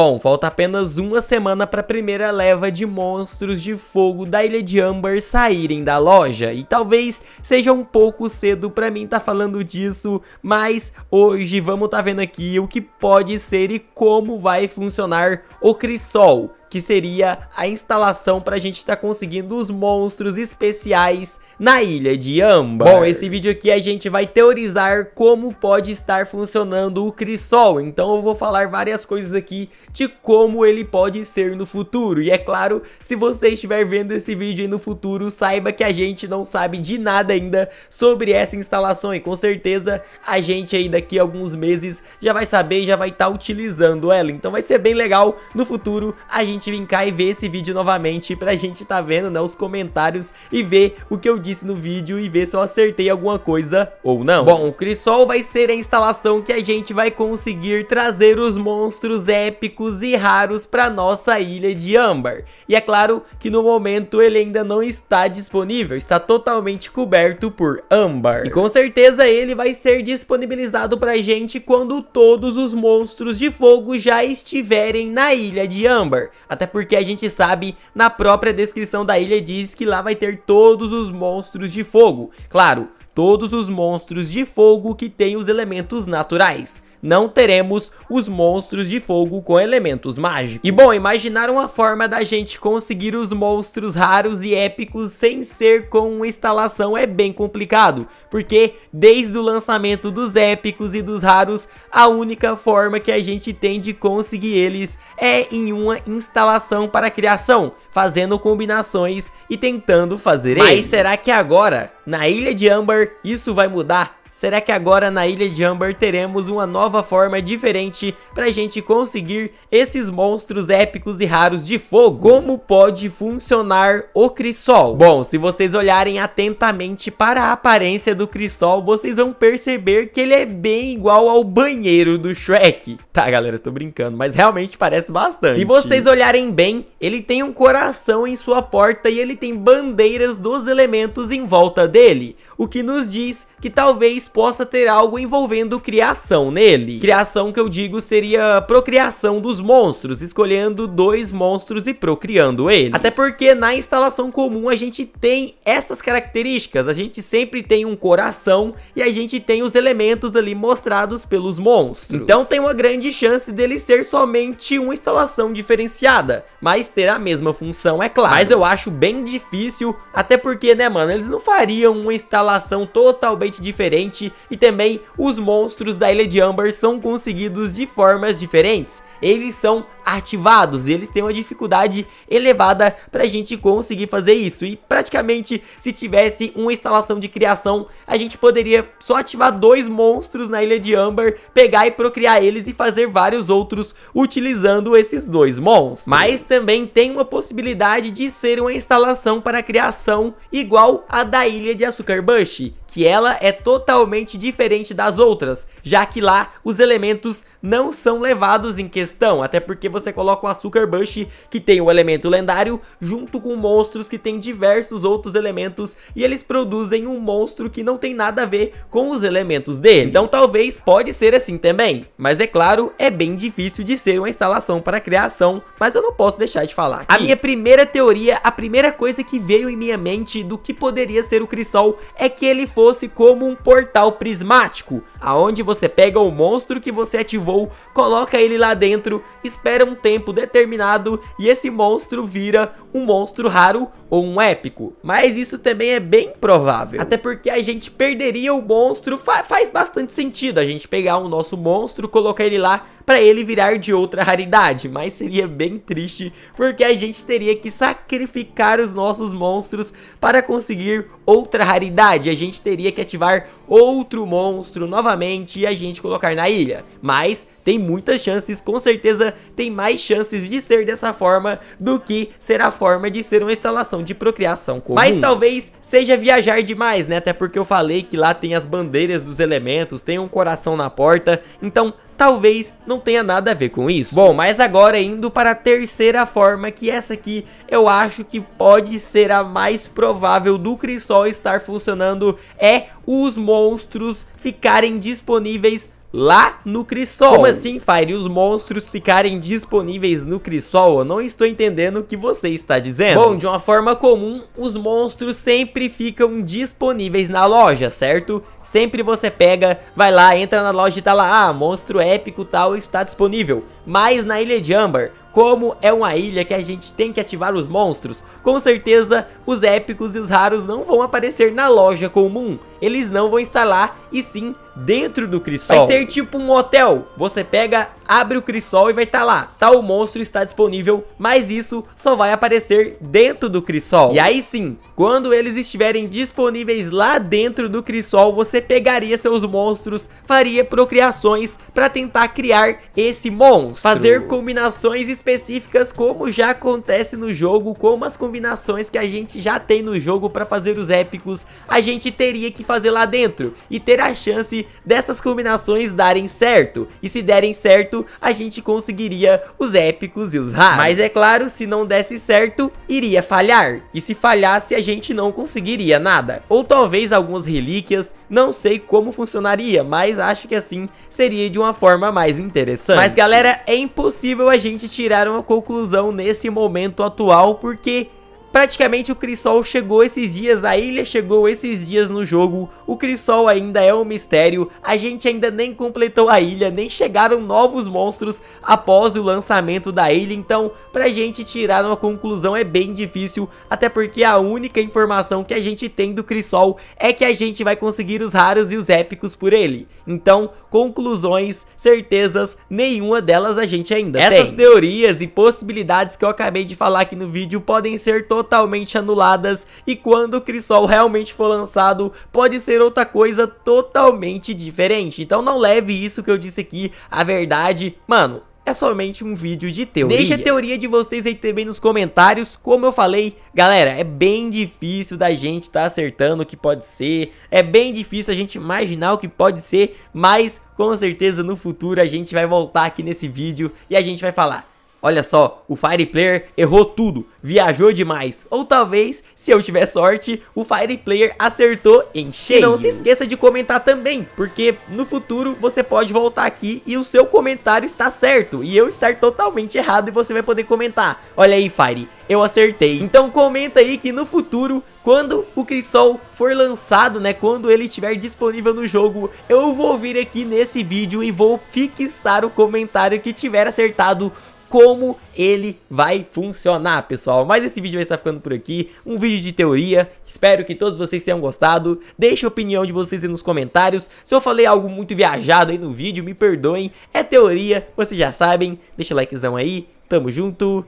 Bom, falta apenas uma semana para a primeira leva de monstros de fogo da Ilha de Amber saírem da loja, e talvez seja um pouco cedo para mim estar tá falando disso, mas hoje vamos estar tá vendo aqui o que pode ser e como vai funcionar o Crisol que seria a instalação para a gente estar tá conseguindo os monstros especiais na ilha de Amba. Bom, esse vídeo aqui a gente vai teorizar como pode estar funcionando o Crisol, então eu vou falar várias coisas aqui de como ele pode ser no futuro. E é claro, se você estiver vendo esse vídeo no futuro, saiba que a gente não sabe de nada ainda sobre essa instalação e com certeza a gente aí daqui a alguns meses já vai saber e já vai estar tá utilizando ela. Então vai ser bem legal no futuro a gente gente cá e ver esse vídeo novamente pra gente tá vendo, né, os comentários e ver o que eu disse no vídeo e ver se eu acertei alguma coisa ou não. Bom, o Crisol vai ser a instalação que a gente vai conseguir trazer os monstros épicos e raros pra nossa ilha de Amber. E é claro que no momento ele ainda não está disponível, está totalmente coberto por Amber. E com certeza ele vai ser disponibilizado pra gente quando todos os monstros de fogo já estiverem na ilha de Amber. Até porque a gente sabe, na própria descrição da ilha diz que lá vai ter todos os monstros de fogo. Claro, todos os monstros de fogo que têm os elementos naturais não teremos os monstros de fogo com elementos mágicos. E bom, imaginar uma forma da gente conseguir os monstros raros e épicos sem ser com uma instalação é bem complicado, porque desde o lançamento dos épicos e dos raros, a única forma que a gente tem de conseguir eles é em uma instalação para criação, fazendo combinações e tentando fazer Mas eles. Mas será que agora, na Ilha de Amber, isso vai mudar? Será que agora na Ilha de Amber teremos uma nova forma diferente pra gente conseguir esses monstros épicos e raros de fogo? Como pode funcionar o Crisol? Bom, se vocês olharem atentamente para a aparência do Crisol, vocês vão perceber que ele é bem igual ao banheiro do Shrek. Tá, galera, tô brincando, mas realmente parece bastante. Se vocês olharem bem, ele tem um coração em sua porta e ele tem bandeiras dos elementos em volta dele, o que nos diz que talvez possa ter algo envolvendo criação nele. Criação que eu digo seria procriação dos monstros, escolhendo dois monstros e procriando eles. Até porque na instalação comum a gente tem essas características, a gente sempre tem um coração e a gente tem os elementos ali mostrados pelos monstros. Então tem uma grande chance dele ser somente uma instalação diferenciada, mas ter a mesma função, é claro. Mas eu acho bem difícil, até porque, né, mano, eles não fariam uma instalação totalmente diferente e também os monstros da Ilha de Amber são conseguidos de formas diferentes eles são ativados e eles têm uma dificuldade elevada para a gente conseguir fazer isso. E praticamente, se tivesse uma instalação de criação, a gente poderia só ativar dois monstros na Ilha de Amber, pegar e procriar eles e fazer vários outros utilizando esses dois monstros. Mas também tem uma possibilidade de ser uma instalação para criação igual a da Ilha de Açúcar Bush, que ela é totalmente diferente das outras, já que lá os elementos não são levados em questão, até porque você coloca o açúcar bush que tem o elemento lendário junto com monstros que tem diversos outros elementos e eles produzem um monstro que não tem nada a ver com os elementos dele. Então talvez pode ser assim também, mas é claro, é bem difícil de ser uma instalação para criação, mas eu não posso deixar de falar. Aqui. A minha primeira teoria, a primeira coisa que veio em minha mente do que poderia ser o Crisol é que ele fosse como um portal prismático, aonde você pega o monstro que você ativou voo, coloca ele lá dentro, espera um tempo determinado e esse monstro vira um monstro raro ou um épico. Mas isso também é bem provável, até porque a gente perderia o monstro, fa faz bastante sentido a gente pegar o nosso monstro, colocar ele lá para ele virar de outra raridade, mas seria bem triste porque a gente teria que sacrificar os nossos monstros para conseguir outra raridade. A gente teria que ativar outro monstro novamente e a gente colocar na ilha. Mas tem muitas chances, com certeza tem mais chances de ser dessa forma do que ser a forma de ser uma instalação de procriação comum. Mas hum. talvez seja viajar demais, né? Até porque eu falei que lá tem as bandeiras dos elementos, tem um coração na porta, então talvez não tenha nada a ver com isso. Bom, mas agora indo para a terceira forma, que essa aqui eu acho que pode ser a mais provável do Crisol estar funcionando, é os monstros ficarem disponíveis lá no Crisol. Como assim, Fire, os monstros ficarem disponíveis no Crisol? Eu não estou entendendo o que você está dizendo. Bom, de uma forma comum, os monstros sempre ficam disponíveis na loja, certo? Sempre você pega, vai lá, entra na loja e tá lá, ah, monstro épico tal está disponível. Mas na Ilha de Amber, como é uma ilha que a gente tem que ativar os monstros, com certeza os épicos e os raros não vão aparecer na loja comum eles não vão instalar, e sim dentro do Crisol. Vai ser tipo um hotel. Você pega, abre o Crisol e vai estar tá lá. Tal tá, monstro está disponível, mas isso só vai aparecer dentro do Crisol. E aí sim, quando eles estiverem disponíveis lá dentro do Crisol, você pegaria seus monstros, faria procriações para tentar criar esse monstro. Fazer combinações específicas como já acontece no jogo, como as combinações que a gente já tem no jogo para fazer os épicos, a gente teria que fazer lá dentro e ter a chance dessas combinações darem certo. E se derem certo, a gente conseguiria os épicos e os raros. Mas é claro, se não desse certo, iria falhar. E se falhasse, a gente não conseguiria nada. Ou talvez algumas relíquias, não sei como funcionaria, mas acho que assim seria de uma forma mais interessante. Mas galera, é impossível a gente tirar uma conclusão nesse momento atual, porque Praticamente o Crisol chegou esses dias, a ilha chegou esses dias no jogo, o Crisol ainda é um mistério, a gente ainda nem completou a ilha, nem chegaram novos monstros após o lançamento da ilha, então pra gente tirar uma conclusão é bem difícil, até porque a única informação que a gente tem do Crisol é que a gente vai conseguir os raros e os épicos por ele. Então, conclusões, certezas, nenhuma delas a gente ainda Essas tem. Essas teorias e possibilidades que eu acabei de falar aqui no vídeo podem ser totalmente totalmente anuladas e quando o Crisol realmente for lançado, pode ser outra coisa totalmente diferente. Então não leve isso que eu disse aqui, a verdade, mano, é somente um vídeo de teoria. Deixa a teoria de vocês aí também nos comentários. Como eu falei, galera, é bem difícil da gente estar tá acertando o que pode ser. É bem difícil a gente imaginar o que pode ser. Mas, com certeza, no futuro a gente vai voltar aqui nesse vídeo e a gente vai falar Olha só, o Fire Player errou tudo, viajou demais. Ou talvez, se eu tiver sorte, o Fire Player acertou em cheio. E não se esqueça de comentar também, porque no futuro você pode voltar aqui e o seu comentário está certo. E eu estar totalmente errado e você vai poder comentar. Olha aí, Fire, eu acertei. Então comenta aí que no futuro, quando o Crisol for lançado, né, quando ele estiver disponível no jogo, eu vou vir aqui nesse vídeo e vou fixar o comentário que tiver acertado como ele vai funcionar, pessoal. Mas esse vídeo vai estar ficando por aqui, um vídeo de teoria, espero que todos vocês tenham gostado, deixe a opinião de vocês aí nos comentários, se eu falei algo muito viajado aí no vídeo, me perdoem, é teoria, vocês já sabem, deixa o likezão aí, tamo junto,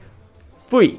fui!